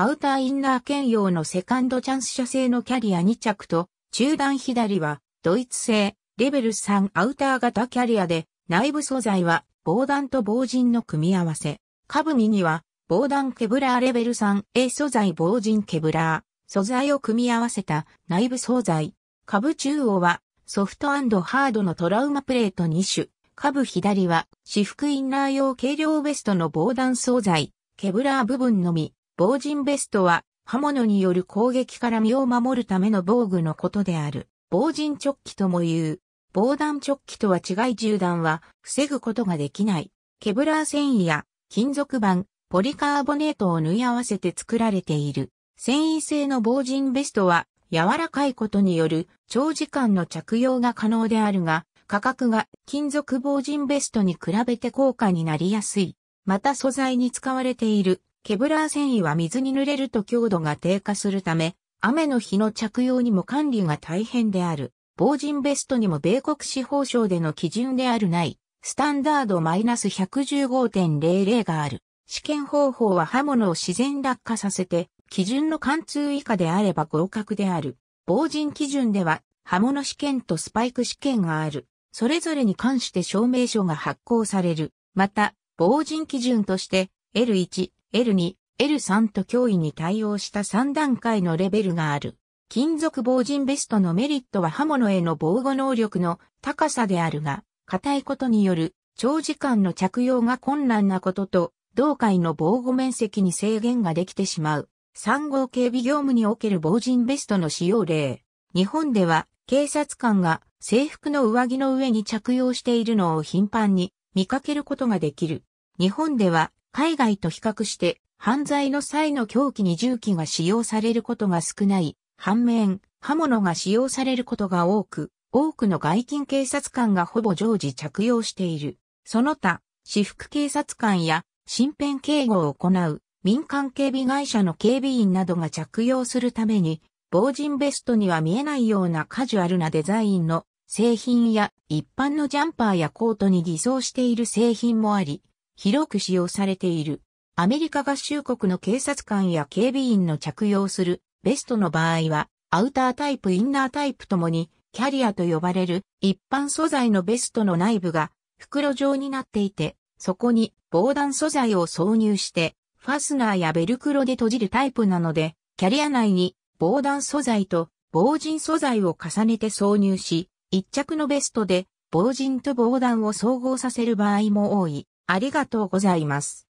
アウターインナー兼用のセカンドチャンス社製のキャリア2着と、中段左はドイツ製レベル3アウター型キャリアで、内部素材は防弾と防塵の組み合わせ。下部右は防弾ケブラーレベル 3A 素材防塵ケブラー素材を組み合わせた内部素材。下部中央はソフトハードのトラウマプレート2種。下部左は私服インナー用軽量ベストの防弾素材、ケブラー部分のみ。防塵ベストは、刃物による攻撃から身を守るための防具のことである。防塵チョッキとも言う。防弾チョッキとは違い銃弾は、防ぐことができない。ケブラー繊維や、金属板、ポリカーボネートを縫い合わせて作られている。繊維製の防塵ベストは、柔らかいことによる長時間の着用が可能であるが、価格が金属防塵ベストに比べて高価になりやすい。また素材に使われているケブラー繊維は水に濡れると強度が低下するため、雨の日の着用にも管理が大変である。防塵ベストにも米国司法省での基準であるない、スタンダードマイナス115.00がある。試験方法は刃物を自然落下させて、基準の貫通以下であれば合格である。防塵基準では、刃物試験とスパイク試験がある。それぞれに関して証明書が発行される。また、防塵基準として、L1、L2、L3 と脅威に対応した3段階のレベルがある。金属防塵ベストのメリットは刃物への防護能力の高さであるが、硬いことによる長時間の着用が困難なことと、同会の防護面積に制限ができてしまう。3号警備業務における防塵ベストの使用例。日本では警察官が制服の上着の上に着用しているのを頻繁に見かけることができる。日本では海外と比較して犯罪の際の凶器に銃器が使用されることが少ない。反面、刃物が使用されることが多く、多くの外勤警察官がほぼ常時着用している。その他、私服警察官や身辺警護を行う民間警備会社の警備員などが着用するために、防塵ベストには見えないようなカジュアルなデザインの製品や一般のジャンパーやコートに偽装している製品もあり、広く使用されている。アメリカ合衆国の警察官や警備員の着用するベストの場合は、アウタータイプ、インナータイプともに、キャリアと呼ばれる一般素材のベストの内部が袋状になっていて、そこに防弾素材を挿入して、ファスナーやベルクロで閉じるタイプなので、キャリア内に防弾素材と防塵素材を重ねて挿入し、一着のベストで防塵と防弾を総合させる場合も多い。ありがとうございます。